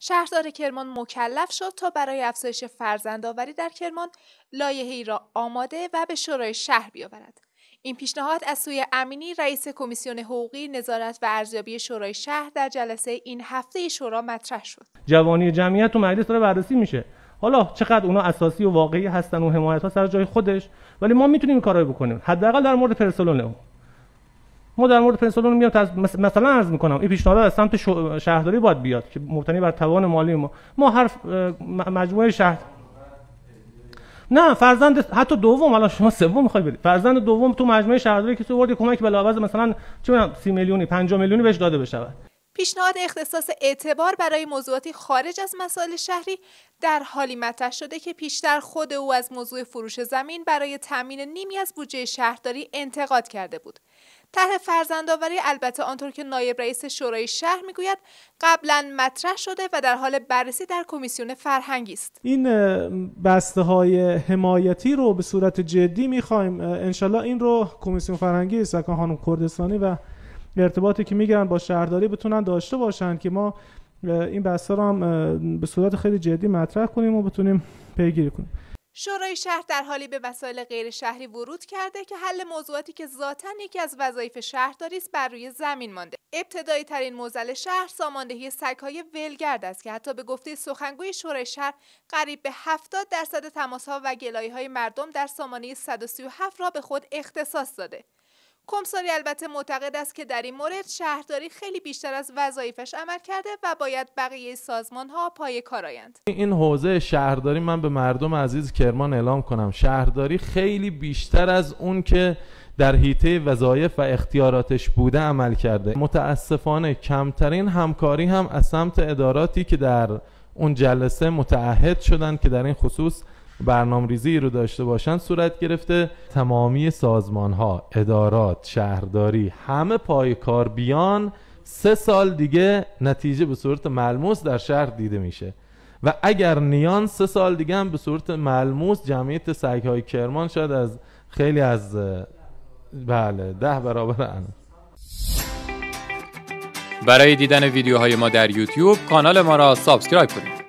شهردار کرمان مکلف شد تا برای افزایش فرزندآوری در کرمان لایحه‌ای را آماده و به شورای شهر بیاورد. این پیشنهاد از سوی امینی رئیس کمیسیون حقوقی نظارت و ارزیابی شورای شهر در جلسه این هفته شورا مطرح شد. جوانی جمعیت تو مجلس داره بررسی میشه. حالا چقدر اونا اساسی و واقعی هستن و حمایت ها سر جای خودش ولی ما میتونیم کارایی بکنیم حداقل در مورد پرسنل ما در مورد پنسلون میام مثلا عرض میکنم این پیشنهاد از سمت شهرداری باید بیاد که مبتنی بر توان مالی ما ما هر مجموعه شهر نه فرزند حتی دوم الان شما سوم میخوای بدید فرزند دوم تو مجموعه شهرداری که سوورد کمک به لحاظ مثلا چه میدونم 30 میلیونی 50 میلیونی بهش داده بشه پیشنهاد اختصاص اعتبار برای موضوعاتی خارج از مسائل شهری در حالی مطرح شده که پیشتر خود او از موضوع فروش زمین برای تامین نیمی از بودجه شهرداری انتقاد کرده بود طرح فرزندآوری البته آنطور که نایب رئیس شورای شهر میگوید قبلا مطرح شده و در حال بررسی در کمیسیون فرهنگی است این بسته های حمایتی رو به صورت جدی میخوایم انشالله این رو کمیسیون فرهنگی سکان خانم کردستانی و ارتباطی که میگیرن با شهرداری بتونن داشته باشن که ما این بسته رو هم به صورت خیلی جدی مطرح کنیم و بتونیم پیگیری کنیم شورای شهر در حالی به وسایل غیر شهری ورود کرده که حل موضوعاتی که ذاتا یکی از وظایف شهرداری است بر روی زمین مانده ابتدایی ترین موزل شهر ساماندهی سگهای ولگرد است که حتی به گفته سخنگوی شورای شهر قریب به 70 درصد تماسها و های مردم در سامانه 137 را به خود اختصاص داده کمساری البته معتقد است که در این مورد شهرداری خیلی بیشتر از وظایفش عمل کرده و باید بقیه سازمان ها پای کار آیند این حوزه شهرداری من به مردم عزیز کرمان اعلام کنم شهرداری خیلی بیشتر از اون که در حیطه وظایف و اختیاراتش بوده عمل کرده متاسفانه کمترین همکاری هم از سمت اداراتی که در اون جلسه متعهد شدن که در این خصوص برنامه ریزی رو داشته باشن صورت گرفته تمامی سازمان ها ادارات شهرداری همه پای کار بیان سه سال دیگه نتیجه به صورت ملموس در شهر دیده میشه و اگر نیان سه سال دیگه هم به صورت ملموس جمعیت سگ های کرمان شد از خیلی از بله ده برابر آن. برای دیدن ویدیوهای ما در یوتیوب کانال ما را سابسکرایب کنید